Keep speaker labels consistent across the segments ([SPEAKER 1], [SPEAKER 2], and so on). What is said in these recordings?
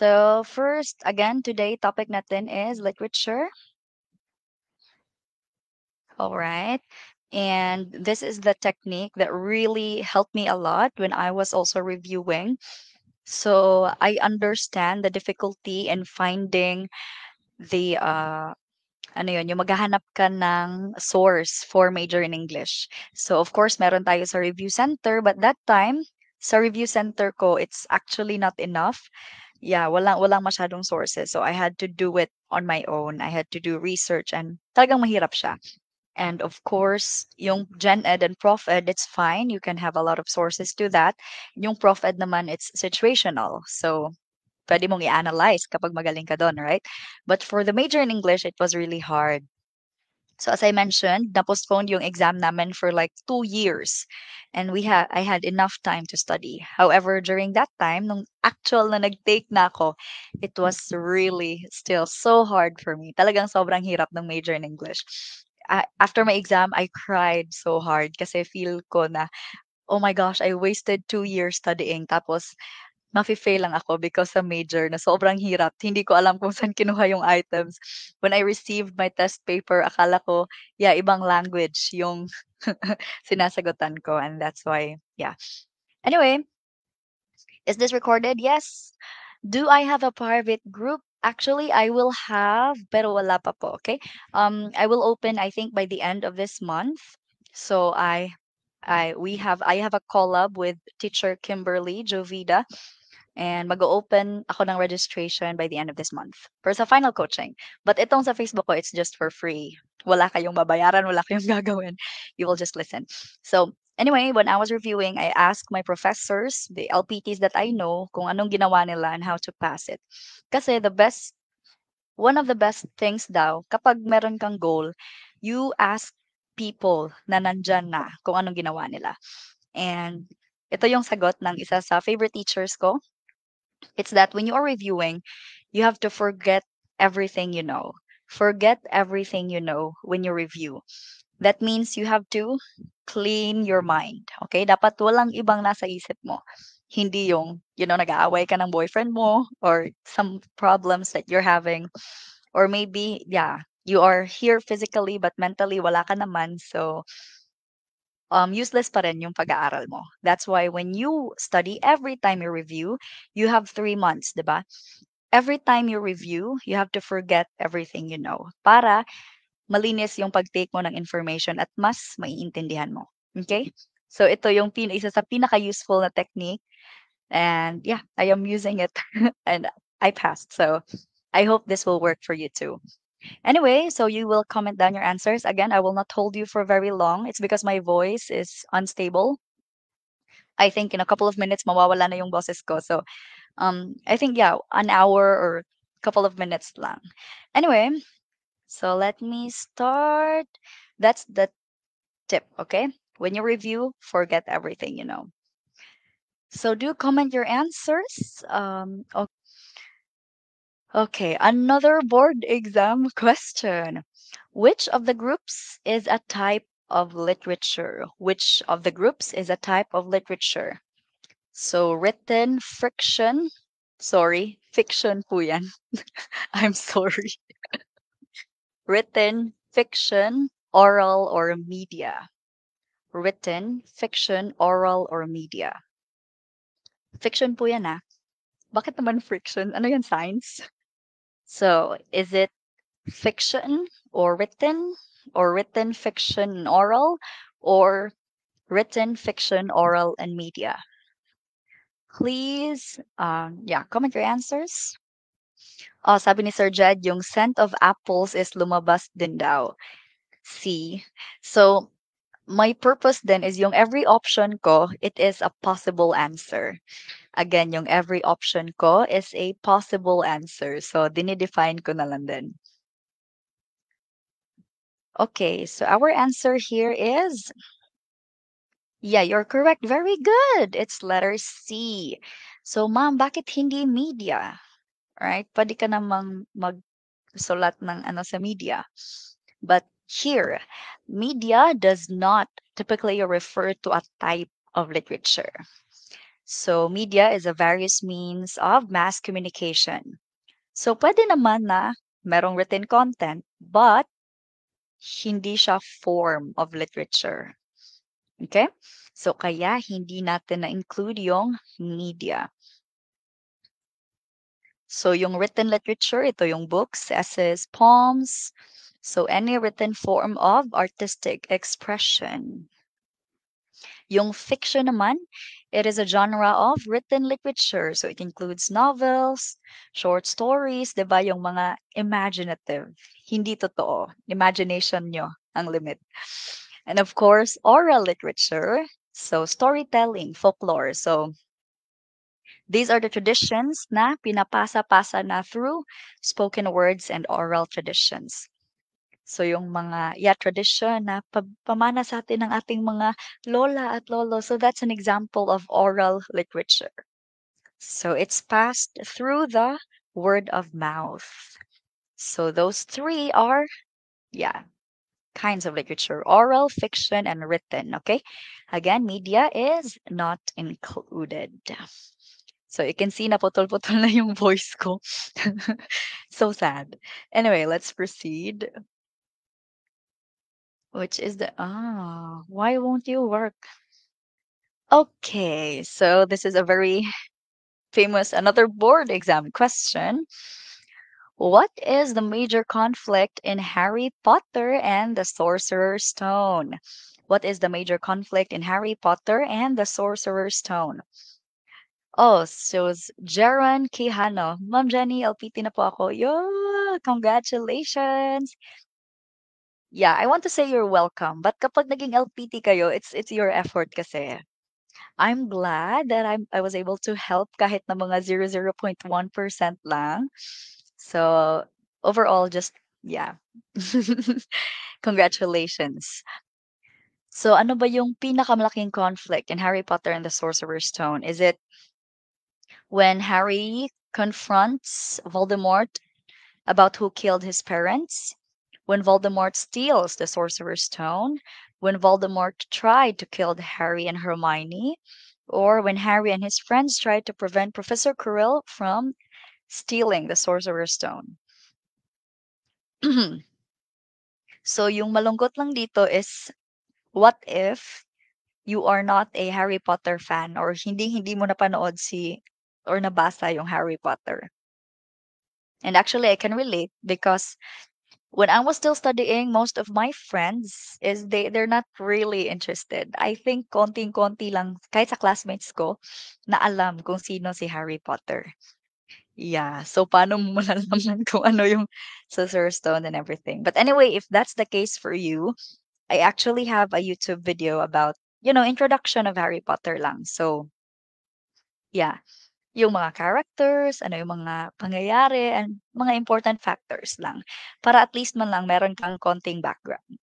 [SPEAKER 1] So first, again, today topic natin is literature. All right. And this is the technique that really helped me a lot when I was also reviewing. So I understand the difficulty in finding the uh, ano yun, yung maghahanap ka ng source for major in English. So, of course, meron tayo sa review center, but that time, sa review center ko, it's actually not enough yeah, walang, walang masyadong sources. So I had to do it on my own. I had to do research and talagang mahirap siya. And of course, yung gen ed and prof ed, it's fine. You can have a lot of sources to that. Yung prof ed naman, it's situational. So pwede mong i-analyze kapag magaling ka doon, right? But for the major in English, it was really hard So as I mentioned, na-postponed yung exam namin for like two years. And we had I had enough time to study. However, during that time, nung actual na nag-take na ako, it was really still so hard for me. Talagang sobrang hirap ng major in English. I, after my exam, I cried so hard kasi feel ko na oh my gosh, I wasted two years studying. Tapos, nafi-fail lang ako because sa major na sobrang hirap. Hindi ko alam kung saan kinuha yung items. When I received my test paper, akala ko, yeah, ibang language yung sinasagutan ko. And that's why, yeah. Anyway, is this recorded? Yes. Do I have a private group? Actually, I will have, pero wala pa po, okay? Um, I will open, I think, by the end of this month. So I, I, we have, I have a collab with teacher Kimberly Jovida And mag-open ako ng registration by the end of this month for sa final coaching. But itong sa Facebook ko, it's just for free. Wala kayong babayaran, wala kayong gagawin. You will just listen. So, anyway, when I was reviewing, I asked my professors, the LPTs that I know, kung anong ginawa nila and how to pass it. Kasi the best, one of the best things daw, kapag meron kang goal, you ask people na nandyan na kung anong ginawa nila. And ito yung sagot ng isa sa favorite teachers ko, It's that when you are reviewing, you have to forget everything you know. Forget everything you know when you review. That means you have to clean your mind. Okay? Dapat walang ibang nasa isip mo. Hindi yung, you know, nag-aaway ka ng boyfriend mo or some problems that you're having. Or maybe, yeah, you are here physically but mentally wala ka naman. So, um, useless pa rin yung pag-aaral mo. That's why when you study, every time you review, you have three months, di ba? Every time you review, you have to forget everything you know para malinis yung pag-take mo ng information at mas maiintindihan mo. Okay? So ito yung pin isa sa pinaka-useful na technique and yeah, I am using it and I passed. So I hope this will work for you too. Anyway, so you will comment down your answers. Again, I will not hold you for very long. It's because my voice is unstable. I think in a couple of minutes, mawawala na yung bosses ko. So um, I think, yeah, an hour or couple of minutes lang. Anyway, so let me start. That's the tip, okay? When you review, forget everything you know. So do comment your answers. Um, okay. Okay, another board exam question. Which of the groups is a type of literature? Which of the groups is a type of literature? So written friction, sorry, fiction po yan. I'm sorry. written fiction, oral or media. Written fiction, oral or media. Fiction po yan ah. Bakit naman friction? Ano yan, science? So is it fiction or written or written fiction and oral or written fiction, oral, and media? Please, um, yeah, comment your answers. Oh, sabi ni Sir Jed, yung scent of apples is lumabas din daw. See? So, my purpose then is yung every option ko, it is a possible answer again, yung every option ko is a possible answer. So, dinidefine ko na lang din. Okay, so our answer here is... Yeah, you're correct. Very good. It's letter C. So, ma'am, bakit hindi media? Right? Pwede ka namang magsulat ng ano sa media. But here, media does not typically refer to a type of literature. So, media is a various means of mass communication. So, pwede naman na merong written content, but hindi siya form of literature. Okay? So, kaya hindi natin na-include yung media. So, yung written literature, ito yung books, essays, poems. So, any written form of artistic expression. Yung fiction naman, It is a genre of written literature. So it includes novels, short stories, di ba? Yung mga imaginative. Hindi totoo. Imagination nyo ang limit. And of course, oral literature. So storytelling, folklore. So these are the traditions na pinapasa-pasa na through spoken words and oral traditions. So yung mga yeah, tradition na pamana sa atin ng ating mga lola at lolo. So that's an example of oral literature. So it's passed through the word of mouth. So those three are yeah, kinds of literature, oral, fiction and written, okay? Again, media is not included. So you can see na putol putol na yung voice ko. so sad. Anyway, let's proceed. Which is the ah, why won't you work? Okay, so this is a very famous another board exam question. What is the major conflict in Harry Potter and the Sorcerer's Stone? What is the major conflict in Harry Potter and the Sorcerer's Stone? Oh, so Jaron Kihano, Ma'am Jenny, LPT na po ako. Yo, congratulations! Yeah, I want to say you're welcome. But kapag naging LPT kayo, it's it's your effort kasi. I'm glad that I'm, I was able to help kahit na mga 0.1% lang. So, overall, just, yeah. Congratulations. So, ano ba yung pinakamalaking conflict in Harry Potter and the Sorcerer's Stone? Is it when Harry confronts Voldemort about who killed his parents? When Voldemort steals the Sorcerer's Stone, when Voldemort tried to kill Harry and Hermione, or when Harry and his friends tried to prevent Professor Quirrell from stealing the Sorcerer's Stone. so yung malungkot lang dito is what if you are not a Harry Potter fan or hindi hindi mo napanood si or nabasa yung Harry Potter. And actually I can relate because when I was still studying, most of my friends is they they're not really interested. I think konting-konti lang kahit sa classmates ko na alam kung sino si Harry Potter. Yeah, so paano mo malalaman kung ano yung Sorcerer's Stone and everything. But anyway, if that's the case for you, I actually have a YouTube video about, you know, introduction of Harry Potter lang. So yeah. Yung mga characters, ano yung mga pangyayari, and mga important factors lang. Para at least man lang meron kang konting background.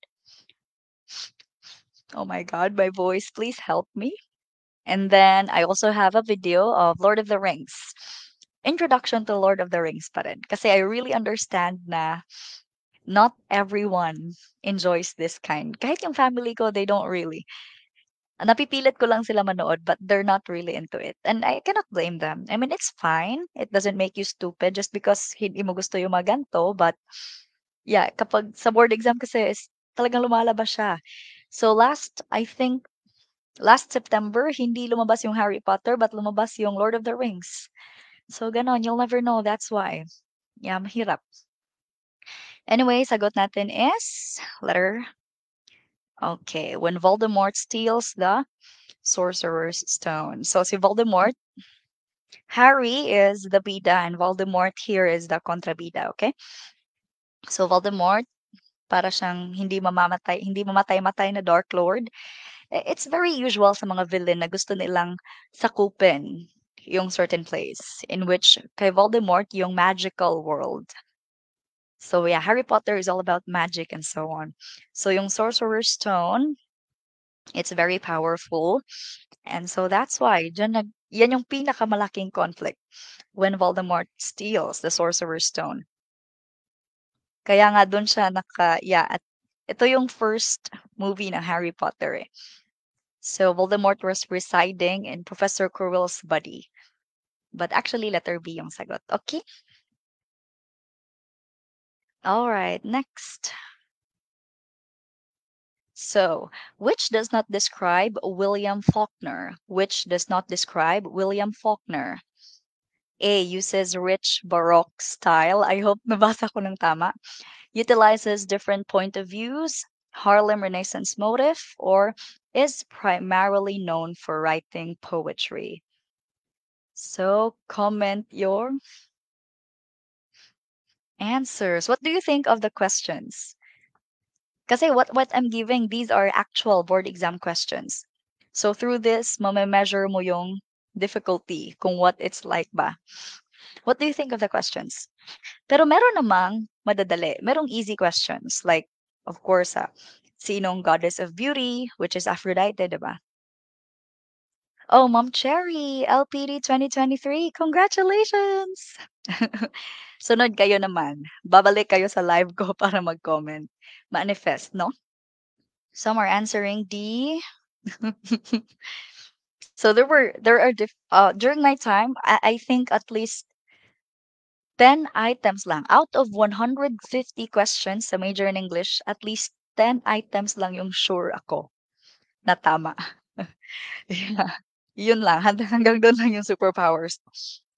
[SPEAKER 1] Oh my God, my voice, please help me. And then I also have a video of Lord of the Rings. Introduction to Lord of the Rings pa rin. Kasi I really understand na not everyone enjoys this kind. Kahit yung family ko, they don't really. Napipilit ko lang sila manood but they're not really into it. And I cannot blame them. I mean, it's fine. It doesn't make you stupid just because hindi mo gusto yung maganto But yeah, kapag sa board exam kasi is talagang lumalabas siya. So last, I think, last September, hindi lumabas yung Harry Potter but lumabas yung Lord of the Rings. So ganon, you'll never know. That's why. Yeah, mahirap. Anyway, sagot natin is letter Okay, when Voldemort steals the Sorcerer's Stone. So si Voldemort, Harry is the bida and Voldemort here is the contrabida. okay? So Voldemort, para siyang hindi mamamatay, hindi mamatay-matay na Dark Lord. Eh, it's very usual sa mga villain na gusto nilang sakupin yung certain place in which kay Voldemort yung magical world so yeah, Harry Potter is all about magic and so on. So yung Sorcerer's Stone, it's very powerful. And so that's why dyan nag, yan yung pinakamalaking conflict when Voldemort steals the Sorcerer's Stone. Kaya nga doon siya naka, yeah, at ito yung first movie ng Harry Potter eh. So Voldemort was residing in Professor Quirrell's body. But actually, letter B yung sagot. Okay? All right, next. So, which does not describe William Faulkner? Which does not describe William Faulkner? A uses rich baroque style. I hope nabasa ko ng tama. Utilizes different point of views, Harlem Renaissance motif, or is primarily known for writing poetry. So comment your answers. What do you think of the questions? Because what, what I'm giving, these are actual board exam questions. So through this, measure mo yung difficulty, kung what it's like ba. What do you think of the questions? Pero meron namang madadali. Merong easy questions. Like, of course, ah, sinong goddess of beauty, which is Aphrodite, diba? Oh, Mom Cherry, LPD 2023, congratulations! Sunod kayo naman. Babalik kayo sa live ko para mag-comment. Manifest, no? Some are answering D. so there were, there are, diff uh, during my time, I, I think at least 10 items lang. Out of 150 questions sa major in English, at least 10 items lang yung sure ako na tama. yeah. yun lang. Hanggang, doon lang yung superpowers.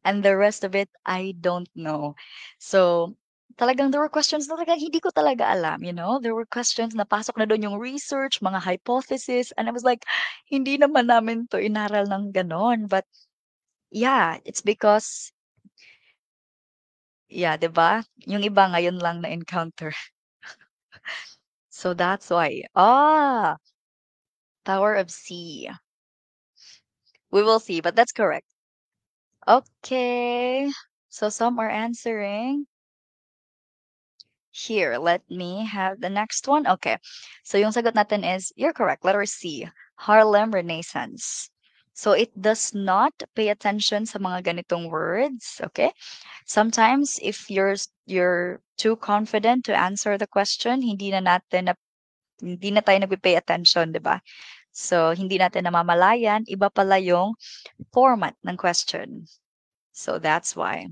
[SPEAKER 1] And the rest of it, I don't know. So, talagang there were questions na talagang hindi ko talaga alam, you know? There were questions na pasok na doon yung research, mga hypothesis, and I was like, hindi naman namin to inaral ng ganon. But, yeah, it's because, yeah, ba diba? Yung iba ngayon lang na-encounter. so that's why. Ah! Tower of C. We will see, but that's correct. Okay. So some are answering. Here, let me have the next one. Okay. So yung sagot natin is, you're correct. Letter C, Harlem Renaissance. So it does not pay attention sa mga ganitong words, okay? Sometimes if you're you're too confident to answer the question, hindi na natin na, hindi na tayo nagpe-pay attention, 'di ba? So, hindi natin namamalayan, iba pala yung format ng question. So, that's why.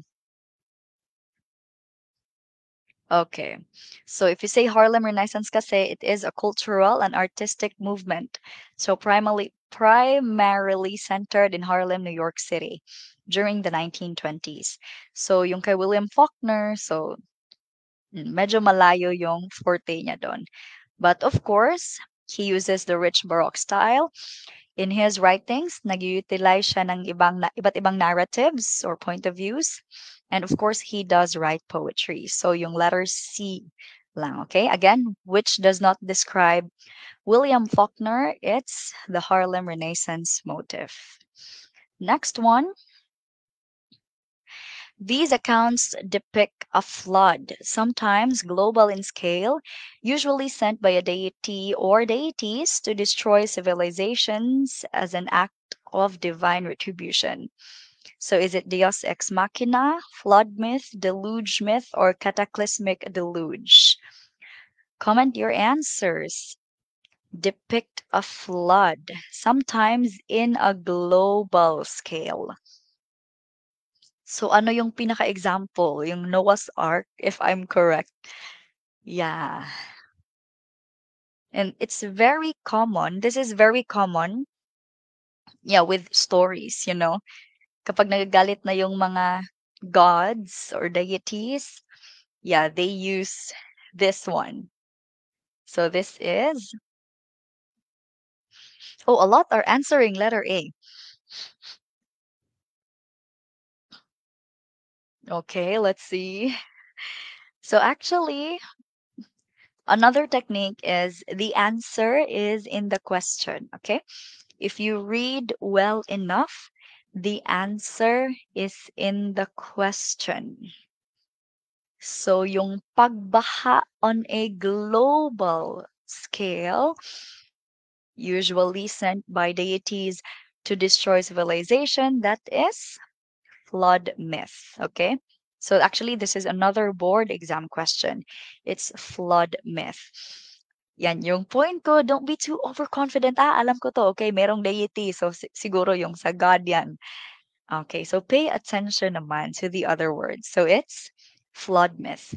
[SPEAKER 1] Okay. So if you say Harlem Renaissance kasi, it is a cultural and artistic movement. So primarily primarily centered in Harlem, New York City during the 1920s. So yung kay William Faulkner, so hmm, medyo malayo yung forte niya doon. But of course, he uses the rich Baroque style. In his writings, nag siya ng ibang, iba't ibang narratives or point of views. And of course, he does write poetry. So yung letter C lang, okay? Again, which does not describe William Faulkner. It's the Harlem Renaissance motif. Next one, these accounts depict a flood, sometimes global in scale, usually sent by a deity or deities to destroy civilizations as an act of divine retribution. So is it Deus ex machina, flood myth, deluge myth, or cataclysmic deluge? Comment your answers. Depict a flood, sometimes in a global scale. So ano yung pinaka-example, yung Noah's Ark, if I'm correct. Yeah. And it's very common. This is very common. Yeah, with stories, you know. Kapag nagagalit na yung mga gods or deities, yeah, they use this one. So this is Oh, a lot are answering letter A. Okay, let's see. So actually, another technique is the answer is in the question, okay? If you read well enough, the answer is in the question. So yung pagbaha on a global scale, usually sent by deities to destroy civilization, that is flood myth. Okay. So actually, this is another board exam question. It's flood myth. Yan, yung point ko, don't be too overconfident. Ah, alam ko to. Okay, merong deity. So siguro yung sa God yan. Okay, so pay attention naman to the other words. So it's flood myth.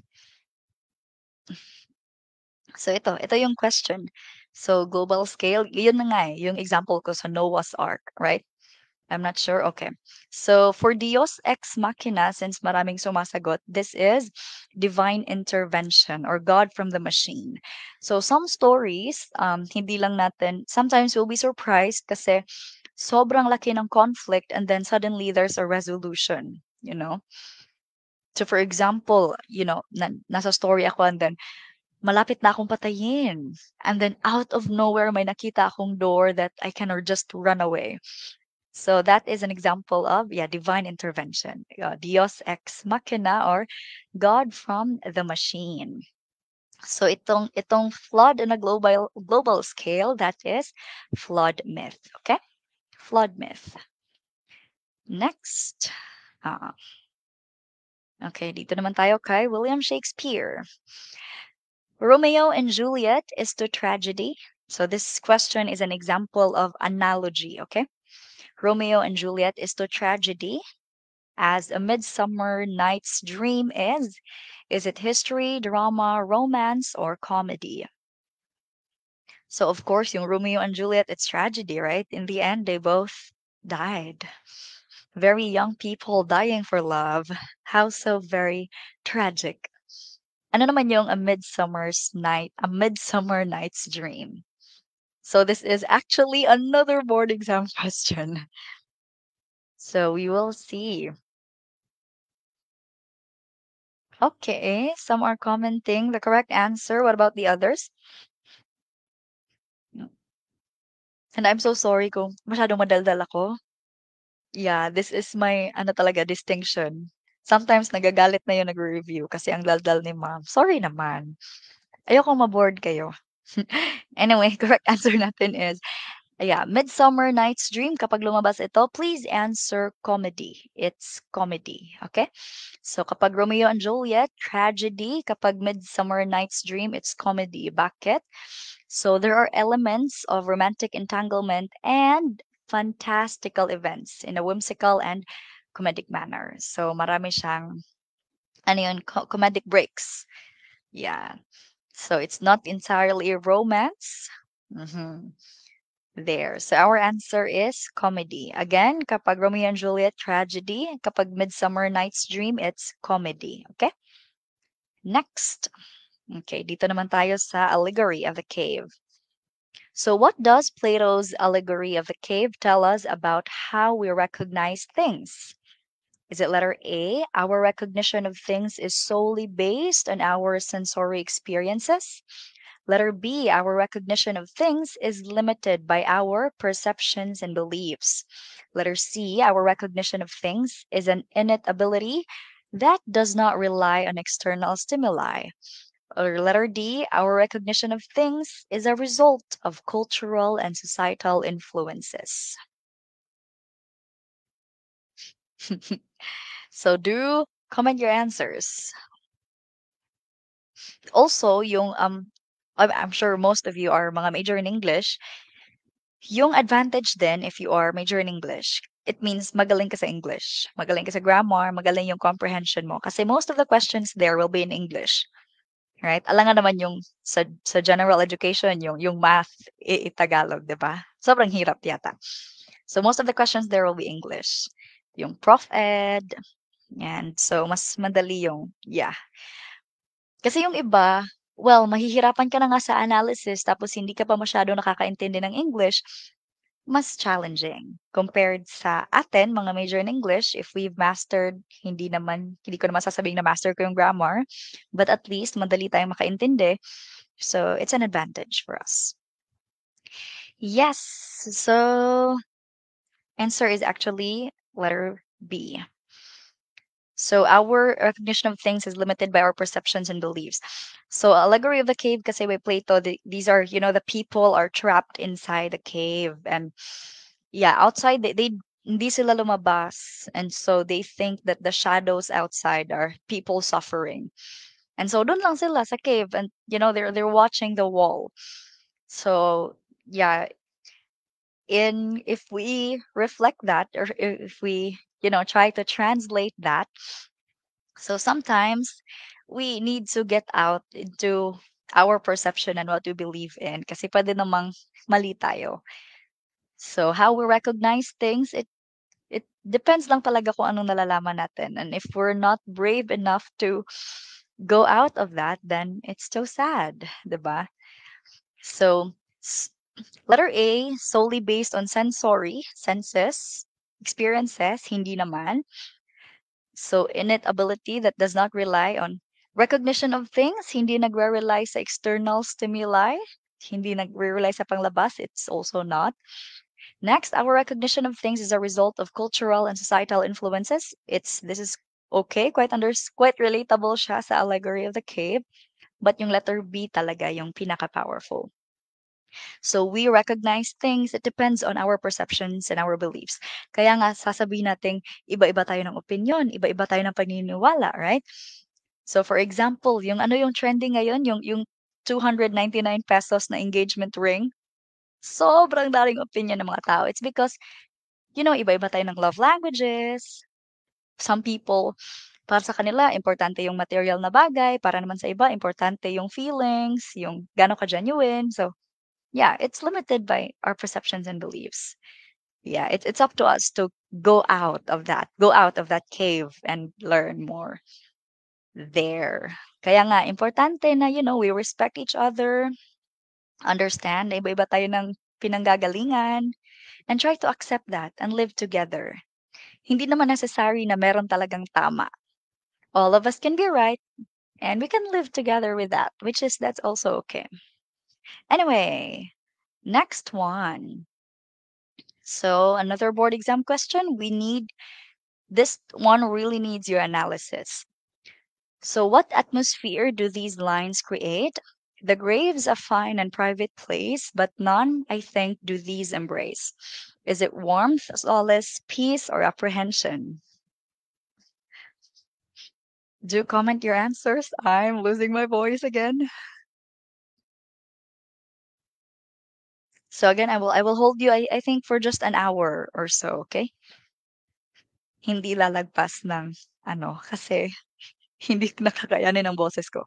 [SPEAKER 1] So ito, ito yung question. So global scale, yun na nga eh, yung example ko sa Noah's Ark, right? I'm not sure. Okay. So for Dios ex machina, since maraming sumasagot, this is divine intervention or God from the machine. So some stories, um, hindi lang natin, sometimes we'll be surprised kasi sobrang laki ng conflict and then suddenly there's a resolution, you know? So for example, you know, na nasa story ako and then malapit na akong patayin. And then out of nowhere, may nakita akong door that I can or just run away. So that is an example of yeah divine intervention, uh, Dios ex machina or God from the machine. So itong itong flood in a global global scale that is flood myth. Okay, flood myth. Next. Uh, okay, dito naman tayo kay William Shakespeare. Romeo and Juliet is to tragedy. So this question is an example of analogy, okay? Romeo and Juliet is to tragedy as A Midsummer Night's Dream is. Is it history, drama, romance, or comedy? So, of course, yung Romeo and Juliet, it's tragedy, right? In the end, they both died. Very young people dying for love. How so very tragic. Ano naman yung A Midsummer's Night, A Midsummer Night's Dream? So this is actually another board exam question. So we will see. Okay, some are commenting the correct answer. What about the others? And I'm so sorry kung masyado madaldal ako. Yeah, this is my ano talaga distinction. Sometimes nagagalit na yung nagre-review kasi ang daldal ni ma'am. Sorry naman. Ayoko ma-board kayo. Anyway, correct answer natin is, yeah, Midsummer Night's Dream. Kapag lumabas ito, please answer comedy. It's comedy, okay? So kapag Romeo and Juliet, tragedy. Kapag Midsummer Night's Dream, it's comedy. Bakit? So there are elements of romantic entanglement and fantastical events in a whimsical and comedic manner. So marami siyang ano yun, comedic breaks. Yeah. So it's not entirely romance. Mm-hmm. There. So our answer is comedy. Again, kapag Romeo and Juliet, tragedy. Kapag Midsummer Night's Dream, it's comedy. Okay? Next. Okay, dito naman tayo sa Allegory of the Cave. So what does Plato's Allegory of the Cave tell us about how we recognize things? Is it letter A? Our recognition of things is solely based on our sensory experiences. Letter B, our recognition of things is limited by our perceptions and beliefs. Letter C, our recognition of things is an innate ability that does not rely on external stimuli. Or letter D, our recognition of things is a result of cultural and societal influences. so do comment your answers. Also, yung um I'm, I'm sure most of you are mga major in English. Yung advantage then if you are major in English, it means magaling ka sa English, magaling ka sa grammar, magaling yung comprehension mo kasi most of the questions there will be in English. Right? Alangan naman yung sa, sa general education, yung yung math i, i ba? Sobrang hirap yata. So most of the questions there will be English. yung prof ed. Yan. So, mas madali yung, yeah. Kasi yung iba, well, mahihirapan ka na nga sa analysis tapos hindi ka pa masyado nakakaintindi ng English, mas challenging compared sa atin, mga major in English, if we've mastered, hindi naman, hindi ko naman sasabing na master ko yung grammar, but at least madali tayong makaintindi. So, it's an advantage for us. Yes, so answer is actually letter B. So our recognition of things is limited by our perceptions and beliefs. So allegory of the cave, kasi by Plato, the, these are, you know, the people are trapped inside the cave. And yeah, outside, they, they hindi sila lumabas. And so they think that the shadows outside are people suffering. And so don't lang sila sa cave. And, you know, they're, they're watching the wall. So yeah, in if we reflect that or if we you know try to translate that so sometimes we need to get out into our perception and what we believe in kasi pwede namang mali tayo so how we recognize things it it depends lang talaga kung anong nalalaman natin and if we're not brave enough to go out of that then it's so sad ba so Letter A, solely based on sensory, senses, experiences, hindi naman. So, innate ability that does not rely on recognition of things, hindi nagre-rely sa external stimuli, hindi nagre-rely sa panglabas, it's also not. Next, our recognition of things is a result of cultural and societal influences. It's this is okay, quite under quite relatable siya sa allegory of the cave. But yung letter B talaga yung pinaka-powerful. So we recognize things that depends on our perceptions and our beliefs. Kaya nga sasabihin natin, iba-iba tayo ng opinion, iba-iba tayo ng paniniwala, right? So for example, yung ano yung trending ngayon, yung yung 299 pesos na engagement ring, sobrang daling opinion ng mga tao. It's because, you know, iba-iba tayo ng love languages. Some people, para sa kanila, importante yung material na bagay. Para naman sa iba, importante yung feelings, yung gano'n ka genuine. So, yeah, it's limited by our perceptions and beliefs. Yeah, it's it's up to us to go out of that, go out of that cave and learn more there. Kaya nga, importante na, you know, we respect each other, understand, eh, iba-iba tayo ng pinanggagalingan, and try to accept that and live together. Hindi naman necessary na meron talagang tama. All of us can be right, and we can live together with that, which is, that's also okay. Anyway, next one. So another board exam question. We need this one really needs your analysis. So what atmosphere do these lines create? The graves a fine and private place, but none, I think, do these embrace. Is it warmth, solace, peace, or apprehension? Do comment your answers. I'm losing my voice again. So again, I will I will hold you I, I think for just an hour or so, okay? Hindi lalagpas ng ano kasi hindi nakakayanin ng boses ko.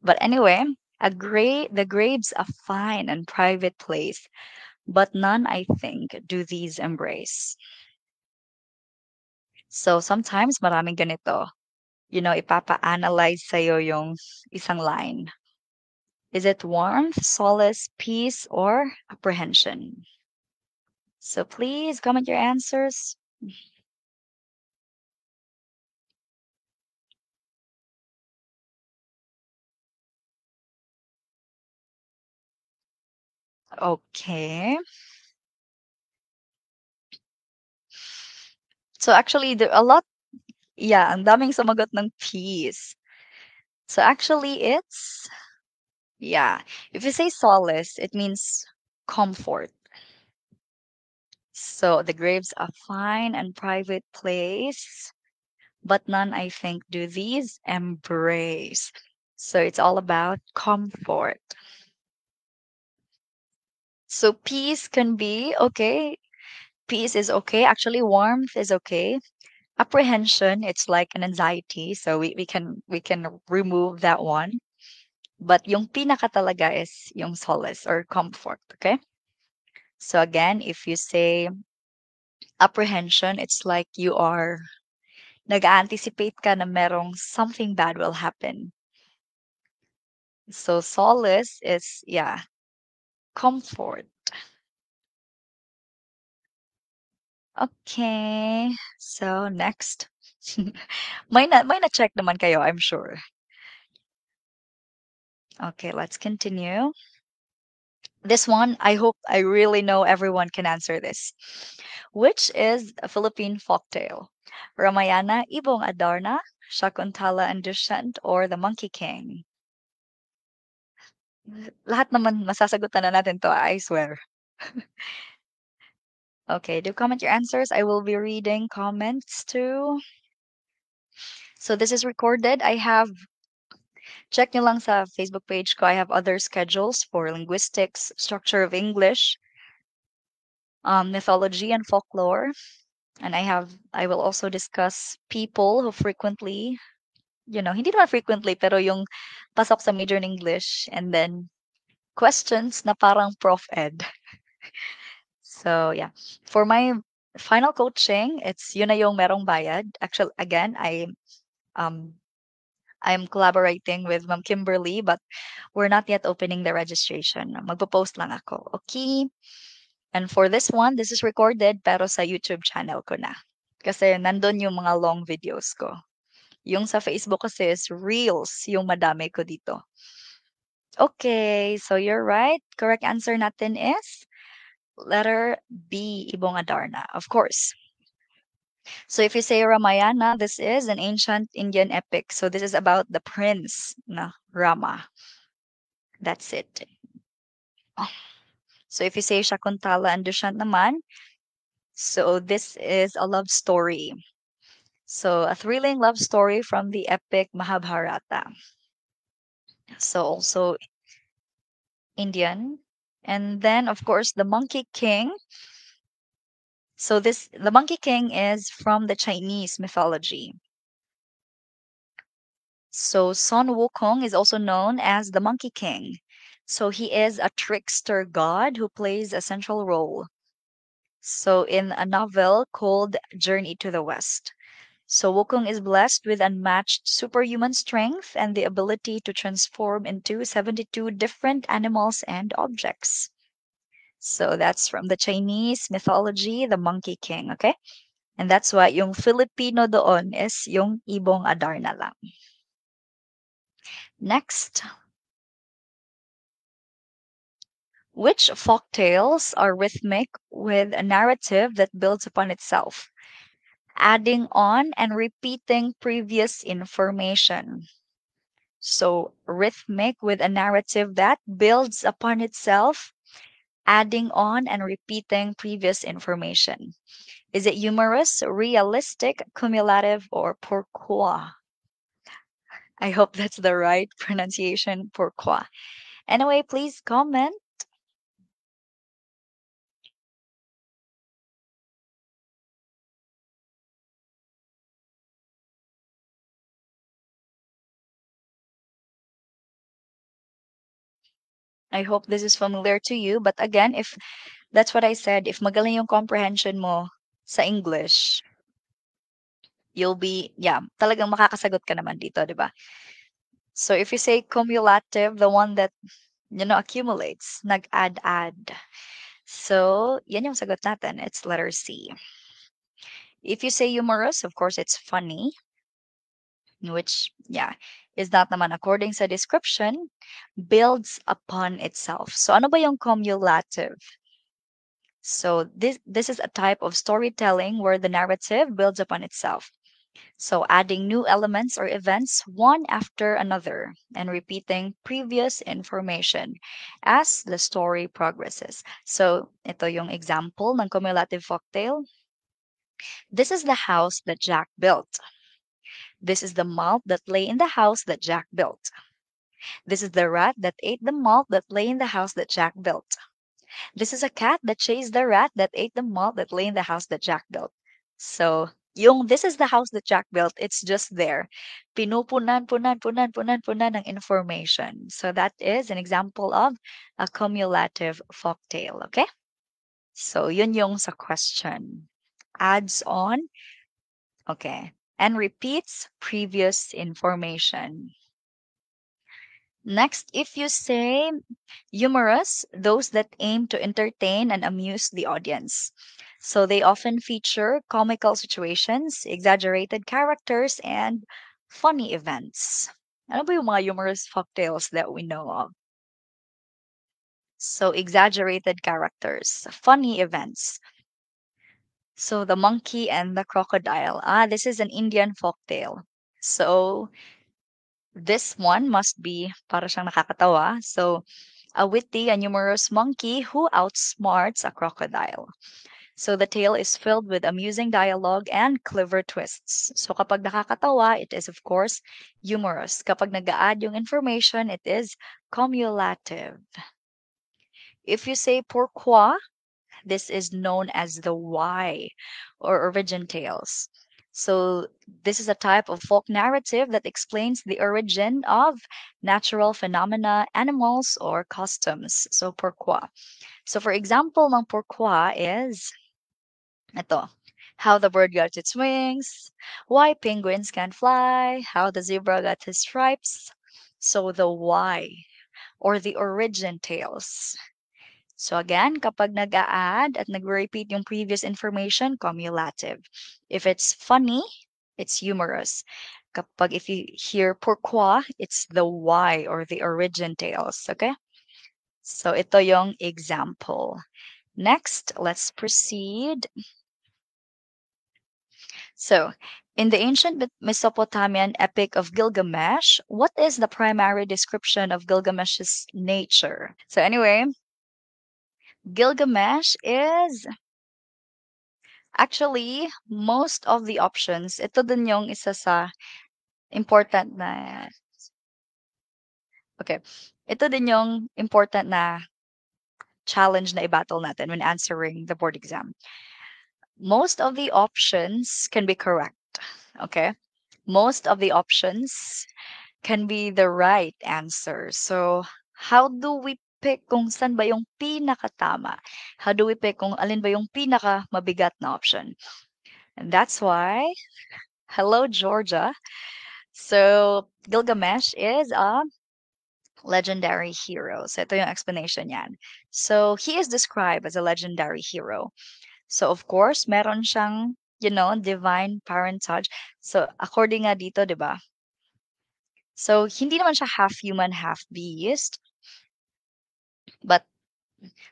[SPEAKER 1] But anyway, a grave the graves a fine and private place, but none I think do these embrace. So sometimes maraming ganito. You know, ipapa-analyze sa'yo yung isang line is it warmth, solace, peace, or apprehension? So please comment your answers. Okay. So actually, there a lot, yeah, ang daming sumagot ng peace. So actually, it's yeah. If you say solace, it means comfort. So the graves are fine and private place, but none, I think, do these embrace. So it's all about comfort. So peace can be okay. Peace is okay. Actually, warmth is okay. Apprehension, it's like an anxiety. So we, we can we can remove that one. But yung pinaka talaga is yung solace or comfort, okay? So again, if you say apprehension, it's like you are nag-anticipate ka na merong something bad will happen. So solace is, yeah, comfort. Okay, so next. may na may na-check naman kayo, I'm sure. Okay, let's continue. This one, I hope I really know everyone can answer this. Which is a Philippine folktale? Ramayana, Ibong Adarna, Shakuntala and Dushyant, or The Monkey King? Lahat naman masasagutan na natin to, I swear. okay, do comment your answers. I will be reading comments too. So this is recorded. I have Check nyo lang sa Facebook page ko. I have other schedules for linguistics, structure of English, um, mythology and folklore. And I have, I will also discuss people who frequently, you know, hindi naman frequently, pero yung pasok sa major in English. And then questions na parang prof ed. so yeah, for my final coaching, it's yun na yung merong bayad. Actually, again, I um, I'm collaborating with Ma'am Kimberly, but we're not yet opening the registration. Magpo-post lang ako. Okay? And for this one, this is recorded pero sa YouTube channel ko na. Kasi nandun yung mga long videos ko. Yung sa Facebook kasi is Reels, yung madami ko dito. Okay, so you're right. Correct answer natin is letter B, Ibong Adarna. Of course. So if you say Ramayana, this is an ancient Indian epic. So this is about the prince na Rama. That's it. So if you say Shakuntala and Dushyant naman, so this is a love story. So a thrilling love story from the epic Mahabharata. So also Indian. And then of course the Monkey King so this the Monkey King is from the Chinese mythology. So Sun Wukong is also known as the Monkey King. So he is a trickster god who plays a central role. So in a novel called Journey to the West. So Wukong is blessed with unmatched superhuman strength and the ability to transform into 72 different animals and objects. So that's from the Chinese mythology, the Monkey King, okay? And that's why yung Filipino doon is yung Ibong Adarna lang. Next. Which folktales are rhythmic with a narrative that builds upon itself, adding on and repeating previous information? So, rhythmic with a narrative that builds upon itself adding on and repeating previous information? Is it humorous, realistic, cumulative, or pourquoi? I hope that's the right pronunciation, pourquoi. Anyway, please comment I hope this is familiar to you. But again, if that's what I said, if magaling yung comprehension mo sa English, you'll be, yeah, talagang makakasagot ka naman dito, di ba? So if you say cumulative, the one that, you know, accumulates, nag-add-add. So, yan yung sagot natin. It's letter C. If you say humorous, of course, it's funny which, yeah, is that naman according sa description, builds upon itself. So ano ba yung cumulative? So this this is a type of storytelling where the narrative builds upon itself. So adding new elements or events one after another and repeating previous information as the story progresses. So ito yung example ng cumulative folktale. This is the house that Jack built. This is the malt that lay in the house that Jack built. This is the rat that ate the malt that lay in the house that Jack built. This is a cat that chased the rat that ate the malt that lay in the house that Jack built. So, yung this is the house that Jack built, it's just there. Pinupunan, punan, punan, punan, punan ng information. So that is an example of a cumulative folktale, okay? So, yun yung sa question. Adds on. Okay and repeats previous information. Next, if you say humorous, those that aim to entertain and amuse the audience. So they often feature comical situations, exaggerated characters, and funny events. Ano ba yung mga humorous folktales that we know of? So exaggerated characters, funny events. So the monkey and the crocodile. Ah, this is an Indian folk tale. So this one must be para siyang nakakatawa. So a witty and humorous monkey who outsmarts a crocodile. So the tale is filled with amusing dialogue and clever twists. So kapag nakakatawa, it is of course humorous. Kapag nag yung information, it is cumulative. If you say pourquoi, this is known as the why or origin tales. So, this is a type of folk narrative that explains the origin of natural phenomena, animals, or customs. So, pourquoi. So, for example, ng pourquoi is ito, how the bird got its wings, why penguins can fly, how the zebra got his stripes. So, the why or the origin tales. So again, kapag nag-a-add at nag-repeat yung previous information, cumulative. If it's funny, it's humorous. Kapag if you hear pourquoi, it's the why or the origin tales, okay? So ito yung example. Next, let's proceed. So, in the ancient Mesopotamian epic of Gilgamesh, what is the primary description of Gilgamesh's nature? So anyway, Gilgamesh is actually most of the options. Ito din yung isa sa important na Okay. Ito din yung important na challenge na i-battle natin when answering the board exam. Most of the options can be correct. Okay? Most of the options can be the right answer. So, how do we pick kung saan ba yung pinakatama? How do we pick kung alin ba yung pinaka mabigat na option? And that's why, hello Georgia. So, Gilgamesh is a legendary hero. So, ito yung explanation yan. So, he is described as a legendary hero. So, of course, meron siyang, you know, divine parentage. So, according nga dito, di ba? So, hindi naman siya half human, half beast. But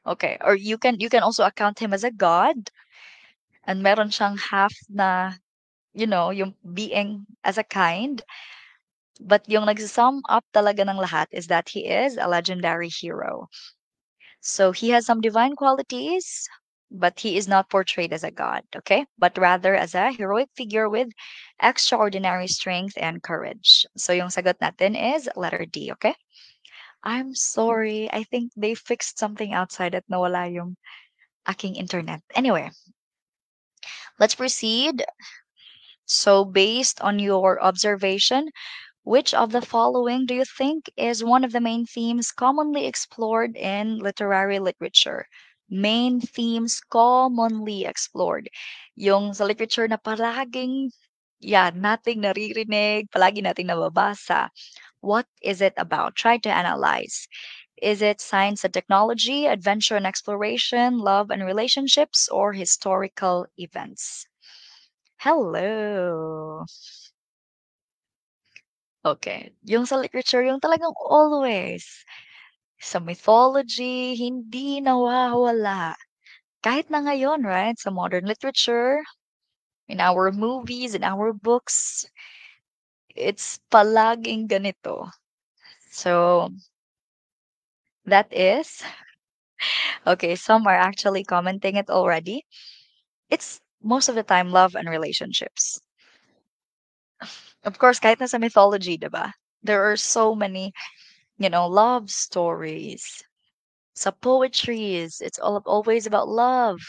[SPEAKER 1] okay, or you can you can also account him as a god. And meron siyang half na you know, yung being as a kind. But yung nagsum up talaga ng lahat is that he is a legendary hero. So he has some divine qualities, but he is not portrayed as a god, okay? But rather as a heroic figure with extraordinary strength and courage. So yung sagot natin is letter D, okay? I'm mm-hmm. sorry. I think they fixed something outside at nawala yung aking internet. Anyway, let's proceed. So, based on your observation, which of the following do you think is one of the main themes commonly explored in literary literature? Main themes commonly explored. Yung sa literature na palaging, yeah, nating naririnig, palagi nating nababasa. What is it about? Try to analyze. Is it science and technology, adventure and exploration, love and relationships, or historical events? Hello. Okay. Yung sa literature, yung talagang always. Sa mythology, hindi nawawala. Kahit na ngayon, right? Sa modern literature, in our movies, in our books, it's palaging ganito. So, that is, okay, some are actually commenting it already. It's most of the time love and relationships. Of course, kahit na sa mythology, diba? There are so many, you know, love stories. Sa poetries, it's all always about love.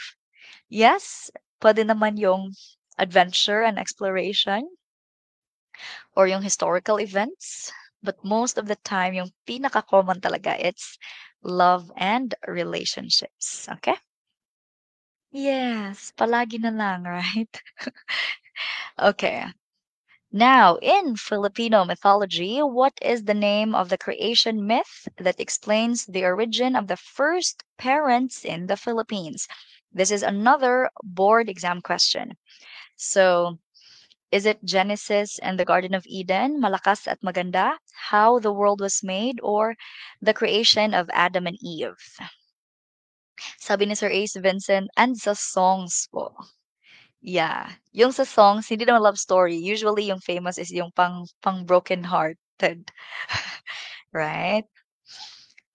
[SPEAKER 1] Yes, pwede naman yung adventure and exploration or yung historical events. But most of the time, yung pinaka-common talaga, it's love and relationships. Okay? Yes, palagi na lang, right? okay. Now, in Filipino mythology, what is the name of the creation myth that explains the origin of the first parents in the Philippines? This is another board exam question. So, is it Genesis and the Garden of Eden, Malakas at Maganda, How the World Was Made, or The Creation of Adam and Eve? Sabi ni Sir Ace Vincent, and sa songs po. Yeah. Yung sa songs, hindi naman love story. Usually, yung famous is yung pang, pang broken-hearted. right?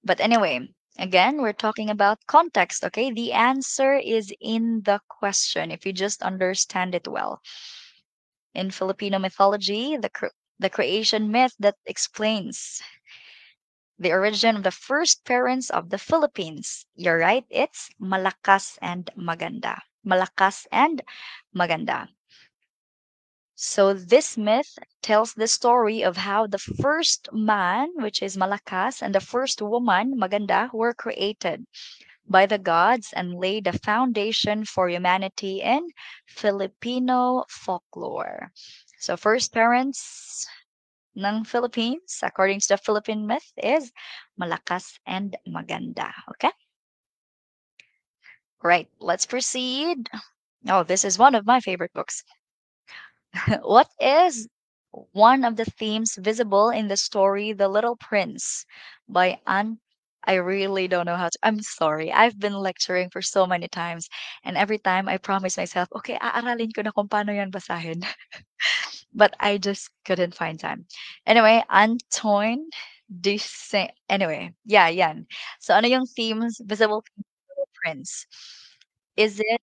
[SPEAKER 1] But anyway, Again, we're talking about context, okay? The answer is in the question if you just understand it well. In Filipino mythology, the, cre the creation myth that explains the origin of the first parents of the Philippines. You're right, it's Malakas and Maganda. Malakas and Maganda. So this myth tells the story of how the first man, which is Malakas, and the first woman, Maganda, were created by the gods and laid the foundation for humanity in Filipino folklore. So, first parents ng Philippines, according to the Philippine myth, is malakas and maganda. Okay? Right, let's proceed. Oh, this is one of my favorite books. what is one of the themes visible in the story The Little Prince by Anne I really don't know how to. I'm sorry. I've been lecturing for so many times. And every time I promise myself, okay, aaralin ko na kung paano yan basahin. but I just couldn't find time. Anyway, Antoine this, Anyway, yeah, yan. So ano yung themes, visible prints? Is it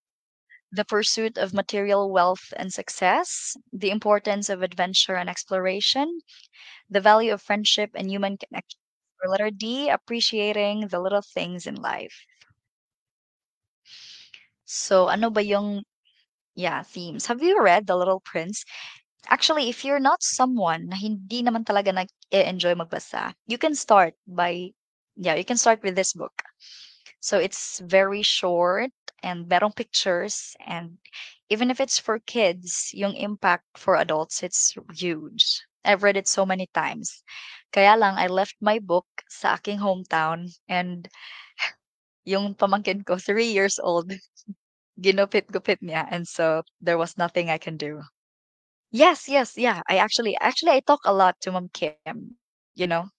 [SPEAKER 1] the pursuit of material wealth and success, the importance of adventure and exploration, the value of friendship and human connection, for letter D, appreciating the little things in life. So, ano ba yung yeah, themes? Have you read The Little Prince? Actually, if you're not someone na hindi naman talaga nag-enjoy magbasa, you can start by yeah, you can start with this book. So, it's very short and merong pictures and even if it's for kids, yung impact for adults, it's huge. I've read it so many times. Kaya lang I left my book sa aking hometown and yung pamangkin ko, three years old, ginupit-gupit niya. And so there was nothing I can do. Yes, yes, yeah. I actually, actually, I talk a lot to Mom Kim, you know?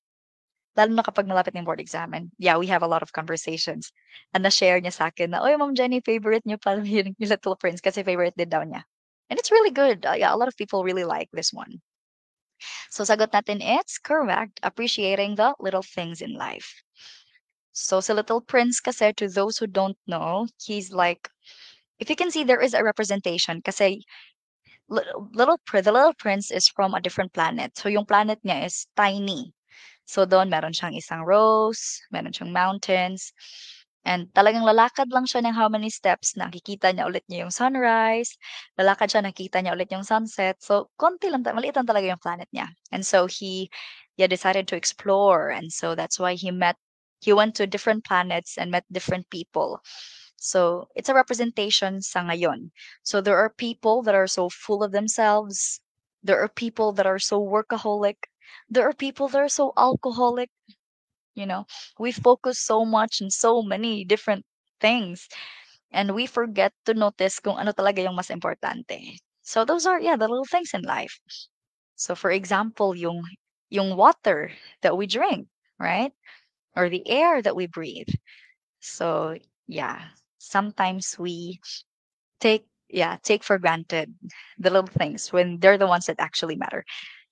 [SPEAKER 1] Lalo na kapag malapit ng board exam. And yeah, we have a lot of conversations. And na-share niya sa akin na, Oy, Mom Jenny, favorite niyo pala yung Little Prince kasi favorite din daw niya. And it's really good. Uh, yeah, a lot of people really like this one. So sagot natin it's correct, appreciating the little things in life. So sa Little Prince kasi, to those who don't know, he's like, if you can see, there is a representation kasi little, little, the Little Prince is from a different planet. So yung planet niya is tiny. So doon meron siyang isang rose, meron siyang mountains. And talagang lalakad lang siya ng how many steps, nakikita niya ulit niya yung sunrise, lalakad siya, nakikita niya ulit yung sunset. So, konti lang, maliit lang talaga yung planet niya. And so, he he decided to explore. And so, that's why he met, he went to different planets and met different people. So, it's a representation sa ngayon. So, there are people that are so full of themselves. There are people that are so workaholic. There are people that are so alcoholic you know we focus so much on so many different things and we forget to notice kung ano talaga yung mas importante so those are yeah the little things in life so for example yung yung water that we drink right or the air that we breathe so yeah sometimes we take yeah take for granted the little things when they're the ones that actually matter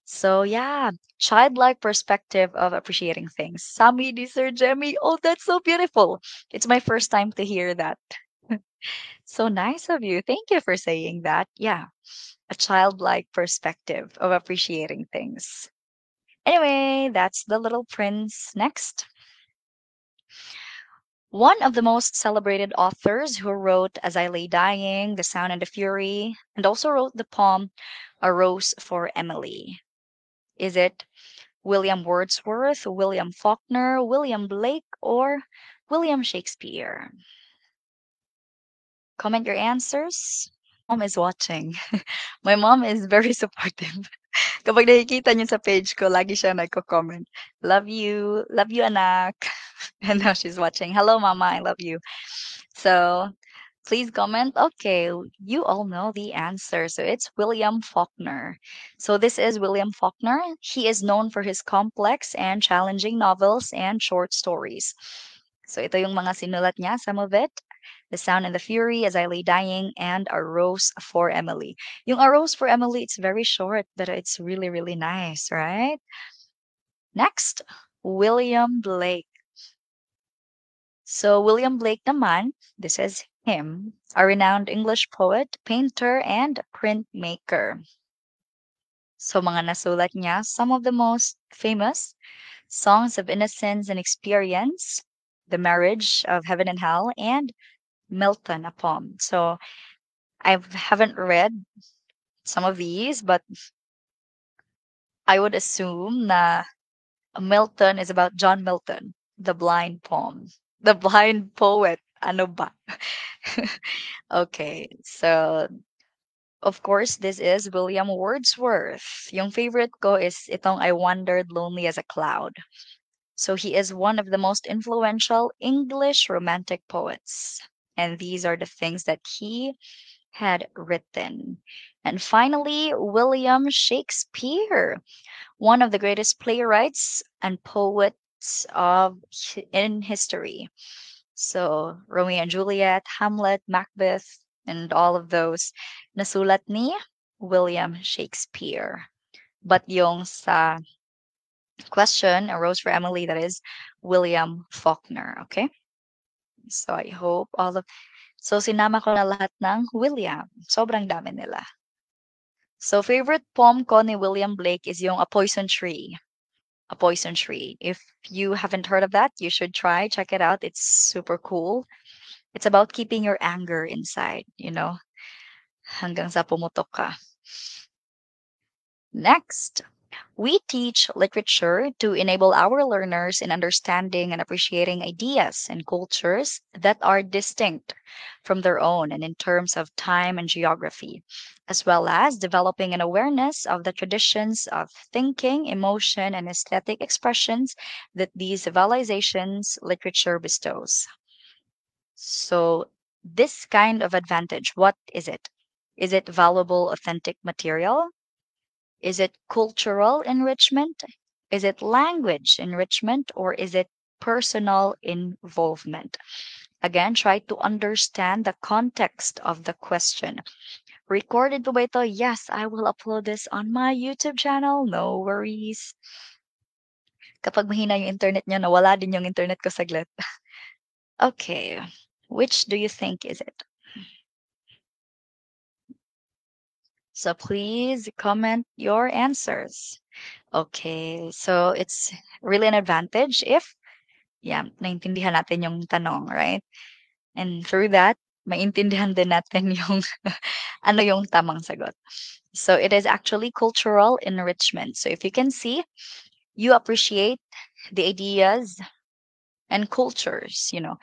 [SPEAKER 1] so yeah, childlike perspective of appreciating things. Sammy Sir Jemmy. Oh, that's so beautiful. It's my first time to hear that. so nice of you. Thank you for saying that. Yeah. A childlike perspective of appreciating things. Anyway, that's the little prince next. One of the most celebrated authors who wrote As I Lay Dying, The Sound and the Fury, and also wrote the poem A Rose for Emily. Is it William Wordsworth, William Faulkner, William Blake, or William Shakespeare? Comment your answers. Mom is watching. My mom is very supportive. Kapag nakikita niyo sa page ko, lagi siya nagko-comment. Love you. Love you, anak. and now she's watching. Hello, mama. I love you. So, Please comment. Okay, you all know the answer. So it's William Faulkner. So this is William Faulkner. He is known for his complex and challenging novels and short stories. So ito yung mga sinulat niya, some of it. The Sound and the Fury, As I Lay Dying, and A Rose for Emily. Yung A Rose for Emily, it's very short, but it's really, really nice, right? Next, William Blake. So, William Blake naman, this is him, a renowned English poet, painter, and printmaker. So mga nasulat niya, some of the most famous Songs of Innocence and Experience, The Marriage of Heaven and Hell, and Milton, a poem. So I haven't read some of these, but I would assume that Milton is about John Milton, the blind poem, the blind poet ano ba? okay, so of course, this is William Wordsworth. Yung favorite ko is itong I Wandered Lonely as a Cloud. So he is one of the most influential English romantic poets. And these are the things that he had written. And finally, William Shakespeare, one of the greatest playwrights and poets of in history. So, Romeo and Juliet, Hamlet, Macbeth, and all of those nasulat ni William Shakespeare. But yung sa uh, question arose for Emily, that is William Faulkner, okay? So, I hope all of... So, sinama ko na lahat ng William. Sobrang dami nila. So, favorite poem ko ni William Blake is yung A Poison Tree a poison tree. If you haven't heard of that, you should try, check it out. It's super cool. It's about keeping your anger inside, you know, hanggang sa pumutok ka. Next, we teach literature to enable our learners in understanding and appreciating ideas and cultures that are distinct from their own and in terms of time and geography, as well as developing an awareness of the traditions of thinking, emotion, and aesthetic expressions that these civilizations literature bestows. So, this kind of advantage, what is it? Is it valuable, authentic material? Is it cultural enrichment? Is it language enrichment? Or is it personal involvement? Again, try to understand the context of the question. Recorded po ba ito? Yes, I will upload this on my YouTube channel. No worries. Kapag mahina yung internet nyo, nawala din yung internet ko saglit. okay, which do you think is it? So please comment your answers. Okay, so it's really an advantage if yeah, naintindihan natin yung tanong, right? And through that, maintindihan din natin yung ano yung tamang sagot. So it is actually cultural enrichment. So if you can see, you appreciate the ideas and cultures, you know.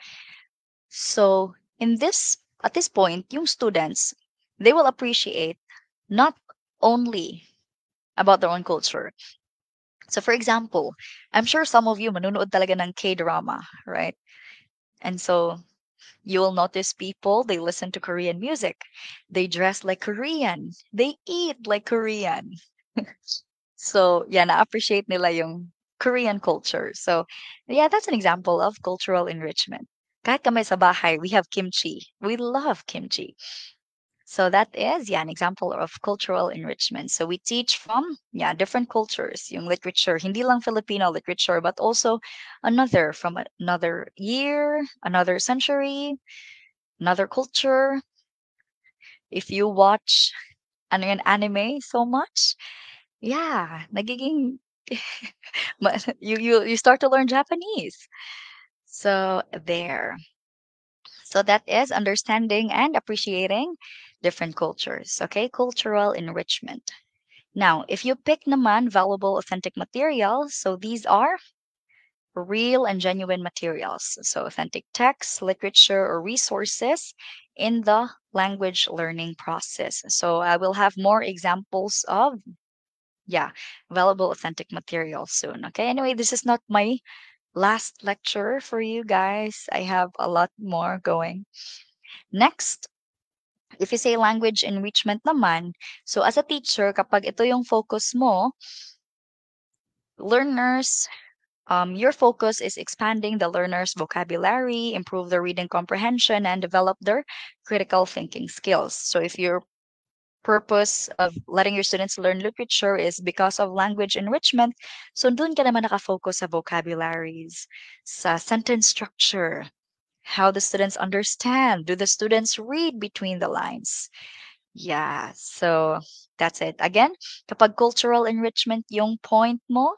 [SPEAKER 1] So in this at this point, yung students, they will appreciate not only about their own culture. So for example, I'm sure some of you manunood talaga ng K-drama, right? And so you will notice people, they listen to Korean music. They dress like Korean. They eat like Korean. so, yeah, na-appreciate nila yung Korean culture. So, yeah, that's an example of cultural enrichment. Kahit kami sa bahay, we have kimchi. We love kimchi. So that is, yeah, an example of cultural enrichment. So we teach from, yeah, different cultures, yung literature, hindi lang Filipino literature, but also another from another year, another century, another culture. If you watch an anime so much, yeah, nagiging, you, you, you start to learn Japanese. So there. So that is understanding and appreciating different cultures, okay? Cultural enrichment. Now, if you pick naman valuable authentic materials, so these are real and genuine materials. So authentic texts, literature, or resources in the language learning process. So I will have more examples of, yeah, valuable authentic materials soon. Okay, anyway, this is not my last lecture for you guys. I have a lot more going. Next, if you say language enrichment naman, so as a teacher, kapag ito yung focus mo, learners, um, your focus is expanding the learner's vocabulary, improve their reading comprehension, and develop their critical thinking skills. So if your purpose of letting your students learn literature is because of language enrichment, so dun ka naman naka-focus sa vocabularies, sa sentence structure, how the students understand? Do the students read between the lines? Yeah, so that's it. Again, kapag cultural enrichment yung point mo,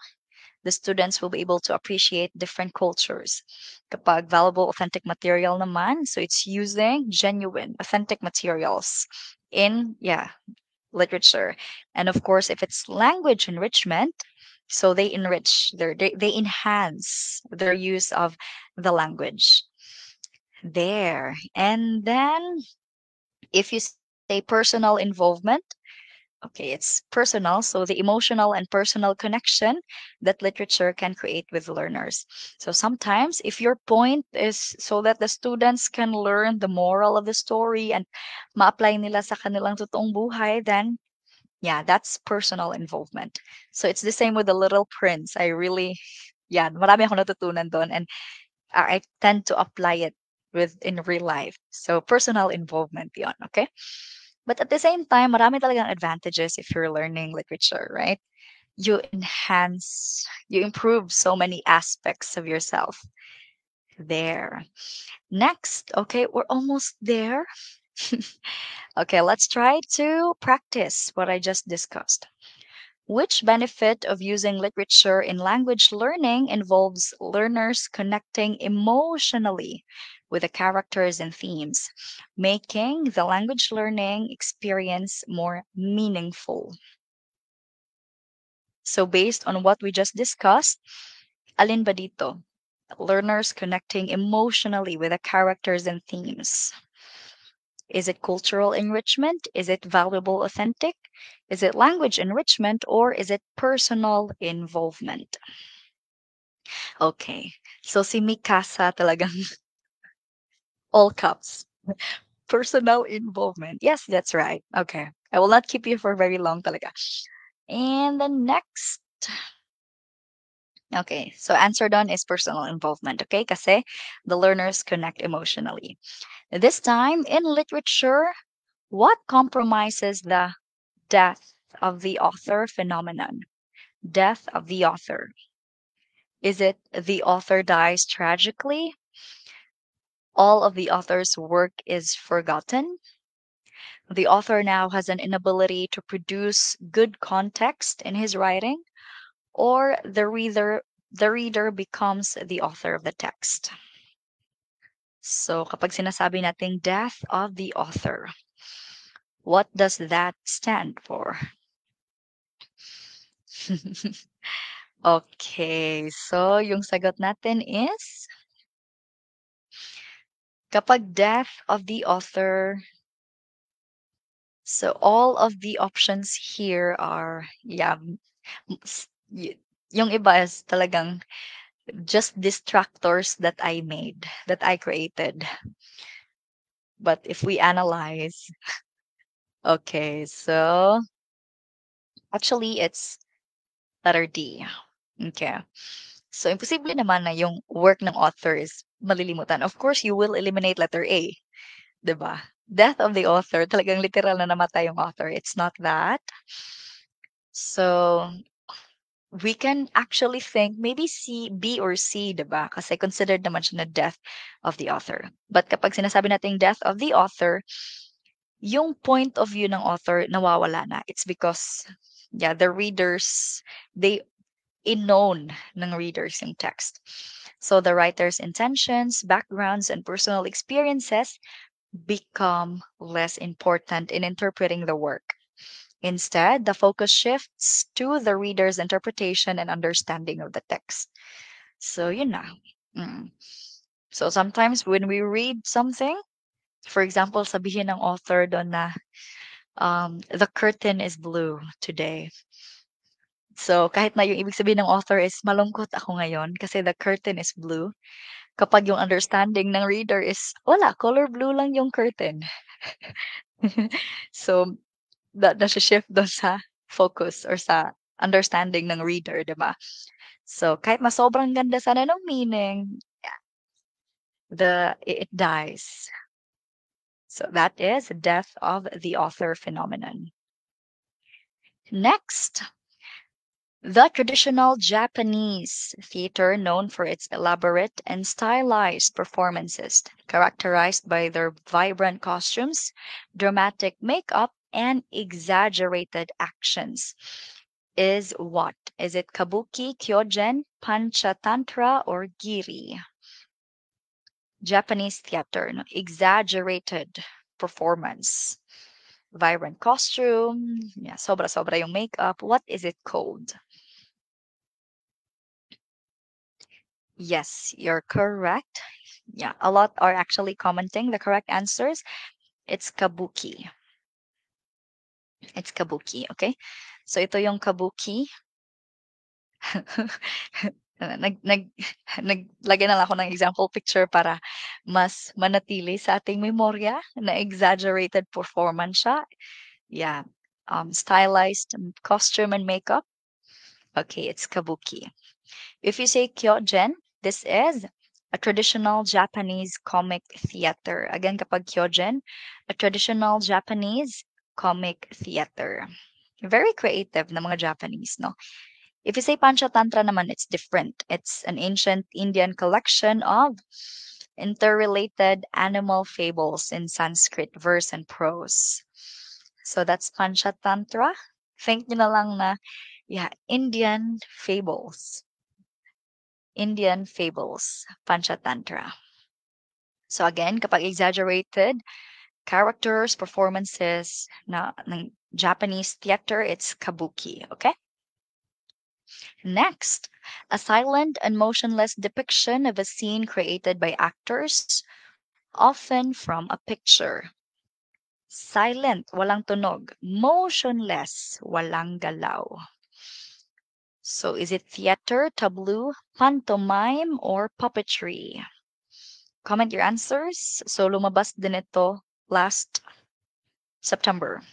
[SPEAKER 1] the students will be able to appreciate different cultures. Kapag valuable authentic material naman, so it's using genuine authentic materials in, yeah, literature. And of course, if it's language enrichment, so they enrich their they, they enhance their use of the language there. And then if you say personal involvement, okay, it's personal. So the emotional and personal connection that literature can create with learners. So sometimes if your point is so that the students can learn the moral of the story and ma-apply nila sa kanilang totoong buhay, then yeah, that's personal involvement. So it's the same with the little prince. I really, yeah, marami ako natutunan doon. And I tend to apply it with in real life. So personal involvement beyond, okay? But at the same time, marami talagang advantages if you're learning literature, right? You enhance, you improve so many aspects of yourself. There. Next, okay, we're almost there. okay, let's try to practice what I just discussed. Which benefit of using literature in language learning involves learners connecting emotionally with the characters and themes, making the language learning experience more meaningful. So based on what we just discussed, alin ba dito? Learners connecting emotionally with the characters and themes. Is it cultural enrichment? Is it valuable authentic? Is it language enrichment or is it personal involvement? Okay. So si Mikasa talagang all caps. Personal involvement. Yes, that's right. Okay. I will not keep you for very long talaga. And the next. Okay, so answer done is personal involvement, okay? Kasi the learners connect emotionally. This time in literature, what compromises the death of the author phenomenon? Death of the author. Is it the author dies tragically all of the author's work is forgotten. The author now has an inability to produce good context in his writing, or the reader the reader becomes the author of the text. So kapag sinasabi nating death of the author, what does that stand for? okay, so yung sagot natin is Kapag death of the author, so all of the options here are, yeah, yung iba is talagang just distractors that I made, that I created. But if we analyze, okay, so actually it's letter D. Okay. So, imposible naman na yung work ng author is malilimutan. Of course, you will eliminate letter A. 'Di ba? Death of the author, talagang literal na namatay yung author. It's not that. So, we can actually think maybe C, B or C, 'di ba? Kasi considered naman siya na death of the author. But kapag sinasabi nating death of the author, yung point of view ng author nawawala na. It's because yeah, the readers they known ng readers yung text. So the writer's intentions, backgrounds, and personal experiences become less important in interpreting the work. Instead, the focus shifts to the reader's interpretation and understanding of the text. So, you know. Mm. So sometimes when we read something, for example, sabihin ng author doon na um, the curtain is blue today. So, kahit na yung ibig sabihin ng author is malungkot ako ngayon kasi the curtain is blue. Kapag yung understanding ng reader is, wala, color blue lang yung curtain. so, that nasa-shift doon sa focus or sa understanding ng reader, di ba? So, kahit mas sobrang ganda sana ng meaning, the it dies. So that is death of the author phenomenon. Next, The traditional Japanese theater, known for its elaborate and stylized performances, characterized by their vibrant costumes, dramatic makeup, and exaggerated actions, is what? Is it kabuki, kyogen, panchatantra, or giri? Japanese theater, exaggerated performance. Vibrant costume, yeah, sobra-sobra yung makeup. What is it called? Yes, you're correct. Yeah, a lot are actually commenting the correct answers. It's kabuki. It's kabuki, okay? So ito yung kabuki. nag nag naglagay na lang ako ng example picture para mas manatili sa ating memorya na exaggerated performance siya. Yeah. Um, stylized costume and makeup. Okay, it's kabuki. If you say kyogen, this is a traditional Japanese comic theater. Again, kapag Kyogen, a traditional Japanese comic theater. Very creative na mga Japanese, no? If you say Panchatantra naman, it's different. It's an ancient Indian collection of interrelated animal fables in Sanskrit verse and prose. So that's Panchatantra. Think you na lang na, yeah, Indian fables. Indian fables, Panchatantra. So again, kapag exaggerated, characters, performances na ng Japanese theater, it's kabuki, okay? Next, a silent and motionless depiction of a scene created by actors, often from a picture. Silent, walang tunog. Motionless, walang galaw. So is it theater, tableau, pantomime, or puppetry? Comment your answers. So lumabas din ito last September.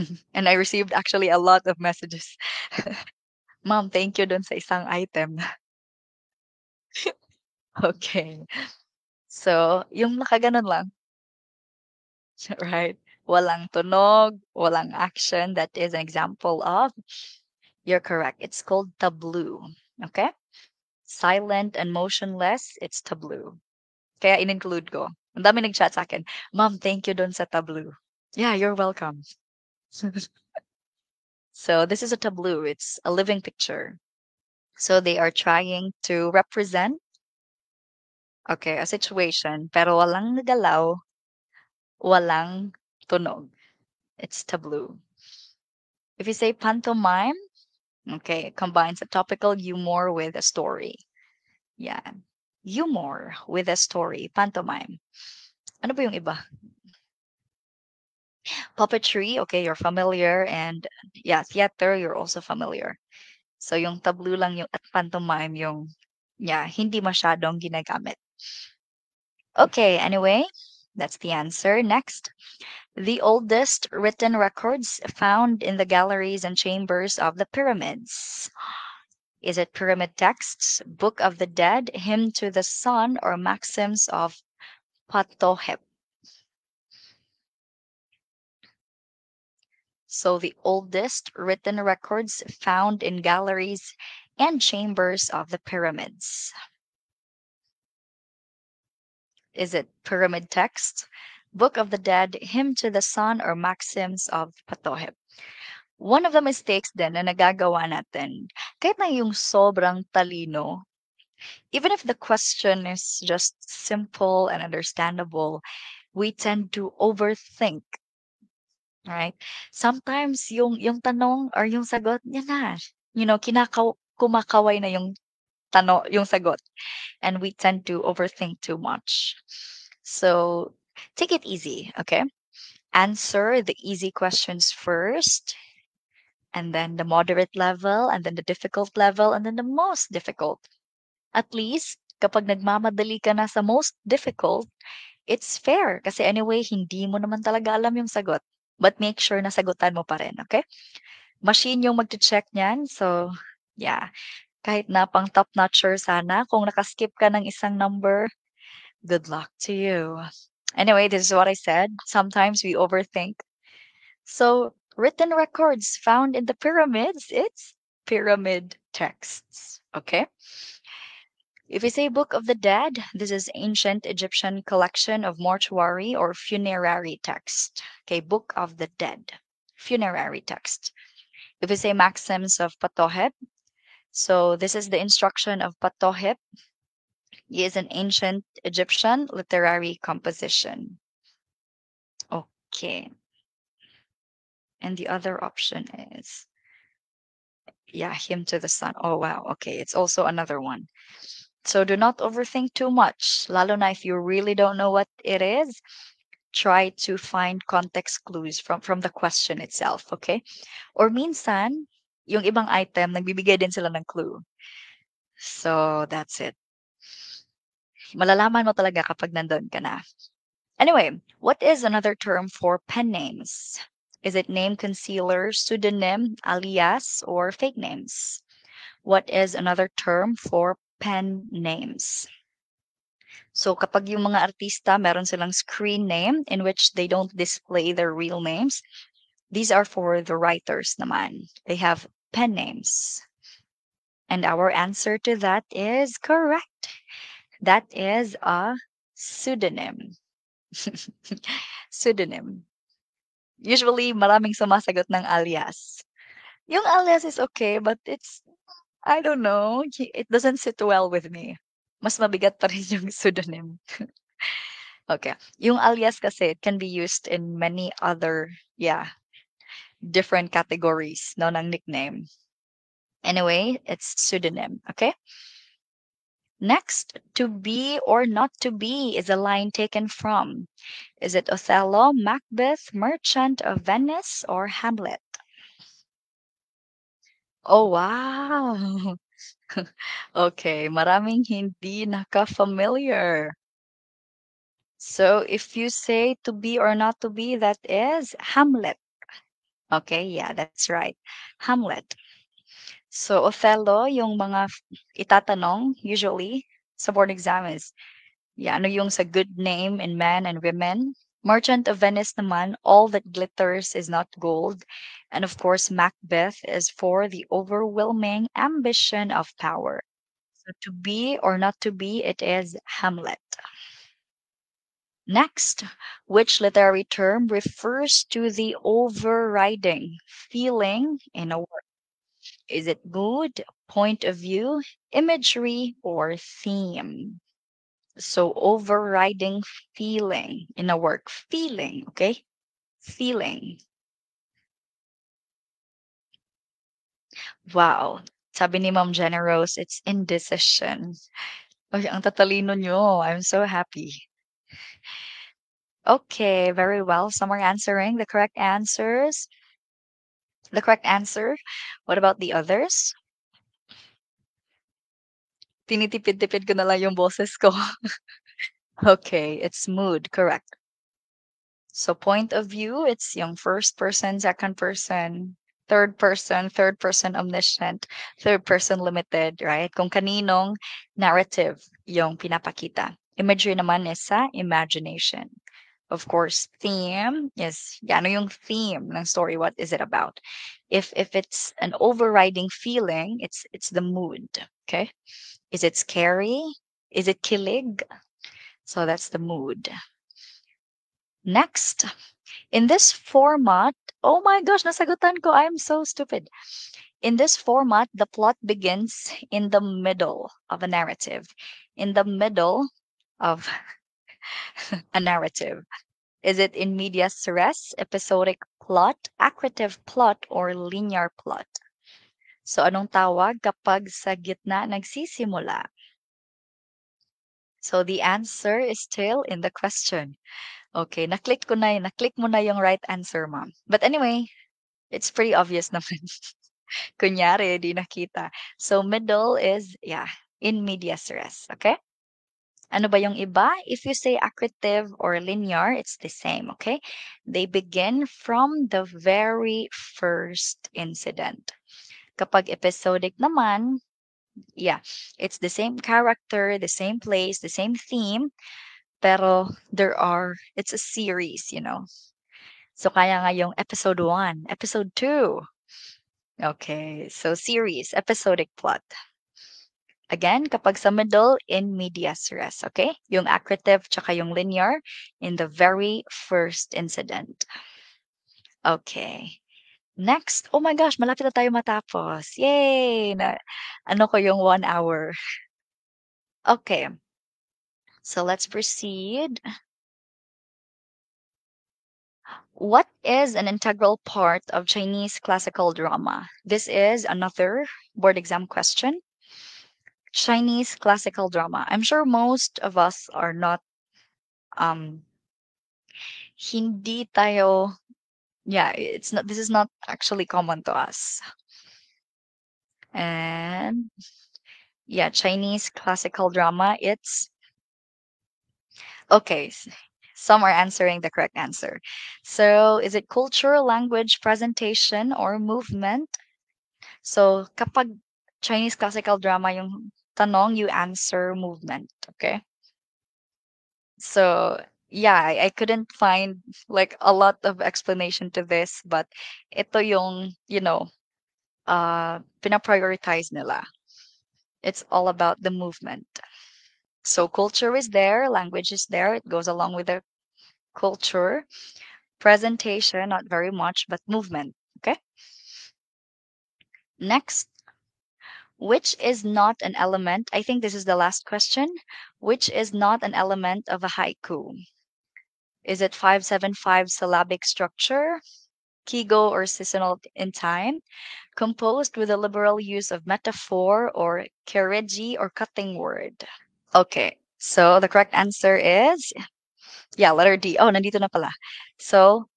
[SPEAKER 1] and I received actually a lot of messages. Mom, thank you dun sa isang item. okay. So, yung nakaganon lang. Right? Walang tunog, walang action. That is an example of you're correct. It's called tableau. Okay? Silent and motionless, it's tableau. Kaya in-include ko. Ang dami nag-chat sa akin. Ma'am, thank you don sa tableau. Yeah, you're welcome. so this is a tableau. It's a living picture. So they are trying to represent okay, a situation pero walang nagalaw, walang tunog. It's tableau. If you say pantomime, Okay, it combines a topical humor with a story. Yeah, Humor with a story. Pantomime. Ano ba yung iba? Puppetry, okay, you're familiar. And yeah, theater, you're also familiar. So yung tablo lang yung at pantomime yung yeah, hindi masyadong ginagamit. Okay, anyway, that's the answer. Next, the oldest written records found in the galleries and chambers of the pyramids. Is it pyramid texts, Book of the Dead, Hymn to the Sun, or Maxims of Patohep? So the oldest written records found in galleries and chambers of the pyramids. Is it Pyramid Text, Book of the Dead, Hymn to the Sun, or Maxims of Patohep? One of the mistakes then na nagagawa natin, kahit na yung sobrang talino, even if the question is just simple and understandable, we tend to overthink right? Sometimes yung yung tanong or yung sagot niya na, you know, kinakaw kumakaway na yung tano yung sagot and we tend to overthink too much so take it easy okay answer the easy questions first and then the moderate level and then the difficult level and then the most difficult at least kapag nagmamadali ka na sa most difficult it's fair kasi anyway hindi mo naman talaga alam yung sagot but make sure na sagutan mo pa rin okay machine yung mag check niyan so yeah Kahit na pang top notcher sana, kung nakaskip ka ng isang number, good luck to you. Anyway, this is what I said. Sometimes we overthink. So, written records found in the pyramids, it's pyramid texts. Okay? If we say Book of the Dead, this is ancient Egyptian collection of mortuary or funerary text. Okay, Book of the Dead, funerary text. If we say Maxims of patoheb so this is the instruction of Patohip. He is an ancient Egyptian literary composition. Okay. And the other option is yeah, him to the sun. Oh, wow. Okay. It's also another one. So do not overthink too much. Lalo if you really don't know what it is, try to find context clues from, from the question itself. Okay. Or minsan, yung ibang item, nagbibigay din sila ng clue. So, that's it. Malalaman mo talaga kapag nandun ka na. Anyway, what is another term for pen names? Is it name concealer, pseudonym, alias, or fake names? What is another term for pen names? So kapag yung mga artista, meron silang screen name in which they don't display their real names. These are for the writers naman. They have pen names. And our answer to that is correct. That is a pseudonym. pseudonym. Usually, maraming sumasagot ng alias. Yung alias is okay, but it's, I don't know, it doesn't sit well with me. Mas mabigat pa rin yung pseudonym. okay. Yung alias kasi, it can be used in many other, yeah, different categories no, ng nickname. Anyway, it's pseudonym, okay? Next, to be or not to be is a line taken from. Is it Othello, Macbeth, Merchant of Venice, or Hamlet? Oh, wow! okay, maraming hindi naka-familiar. So if you say to be or not to be, that is Hamlet. Okay, yeah, that's right. Hamlet. So, Othello, yung mga itatanong usually sa board exam is, yeah, ano yung sa good name in men and women? Merchant of Venice naman, all that glitters is not gold. And of course, Macbeth is for the overwhelming ambition of power. So to be or not to be, it is Hamlet. Next, which literary term refers to the overriding feeling in a work? Is it mood, point of view, imagery, or theme? So, overriding feeling in a work. Feeling, okay? Feeling. Wow. Sabi ni Ma'am generous. it's indecision. Oy, ang tatalino nyo. I'm so happy. Okay, very well. Some are answering the correct answers. The correct answer. What about the others? Tinitipid-tipid ko na lang yung boses ko. okay, it's mood, correct. So point of view, it's yung first person, second person, third person, third person omniscient, third person limited, right? Kung kaninong narrative yung pinapakita. Imagery naman is sa imagination of course, theme. Yes, ano yung theme ng story? What is it about? If if it's an overriding feeling, it's it's the mood. Okay, is it scary? Is it kilig? So that's the mood. Next, in this format, oh my gosh, nasagutan ko. I'm so stupid. In this format, the plot begins in the middle of a narrative. In the middle of a narrative? Is it in medias res, episodic plot, accretive plot, or linear plot? So anong tawag kapag sa gitna nagsisimula? So the answer is still in the question. Okay, naklik click ko na, na mo na yung right answer, ma'am. But anyway, it's pretty obvious naman. Kunyari, di nakita. So middle is, yeah, in medias res, okay? Ano ba yung iba? If you say accretive or linear, it's the same, okay? They begin from the very first incident. Kapag episodic naman, yeah, it's the same character, the same place, the same theme, pero there are, it's a series, you know? So kaya nga yung episode 1, episode 2. Okay, so series, episodic plot. Again, kapag sa middle, in medias res, okay? Yung acrotive tsaka yung linear in the very first incident. Okay. Next, oh my gosh, malapit na tayo matapos. Yay! Na, ano ko yung one hour. Okay. So let's proceed. What is an integral part of Chinese classical drama? This is another board exam question. Chinese classical drama. I'm sure most of us are not um hindi tayo yeah, it's not this is not actually common to us. And yeah, Chinese classical drama, it's okay. Some are answering the correct answer. So, is it culture, language, presentation, or movement? So, kapag Chinese classical drama yung tanong you answer movement okay so yeah I, I, couldn't find like a lot of explanation to this but ito yung you know uh pinaprioritize nila it's all about the movement so culture is there language is there it goes along with the culture presentation not very much but movement okay next which is not an element, I think this is the last question, which is not an element of a haiku? Is it 575 syllabic structure, Kigo or seasonal in time, composed with a liberal use of metaphor or kereji or cutting word? Okay, so the correct answer is, yeah, letter D. Oh, nandito na pala. So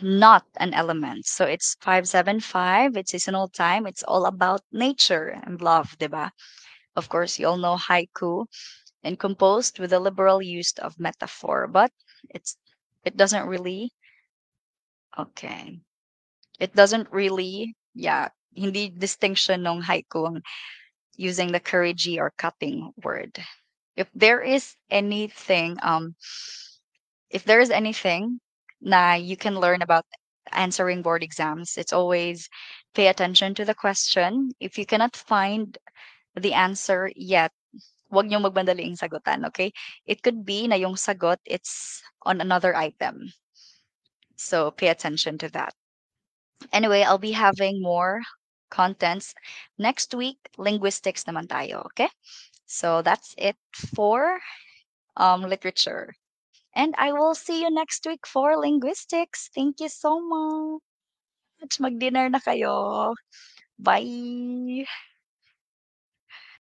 [SPEAKER 1] not an element. So it's 575, it's seasonal time, it's all about nature and love, diba? Of course, you all know haiku and composed with a liberal use of metaphor, but it's it doesn't really okay. It doesn't really, yeah, hindi distinction ng haiku using the kurigi or cutting word. If there is anything um if there is anything na you can learn about answering board exams. It's always pay attention to the question. If you cannot find the answer yet, wag nyo magmadaling sagutan, okay? It could be na yung sagot, it's on another item. So pay attention to that. Anyway, I'll be having more contents next week. Linguistics naman tayo, okay? So that's it for um, literature. And I will see you next week for linguistics. Thank you so much. Mag-dinner na kayo. Bye!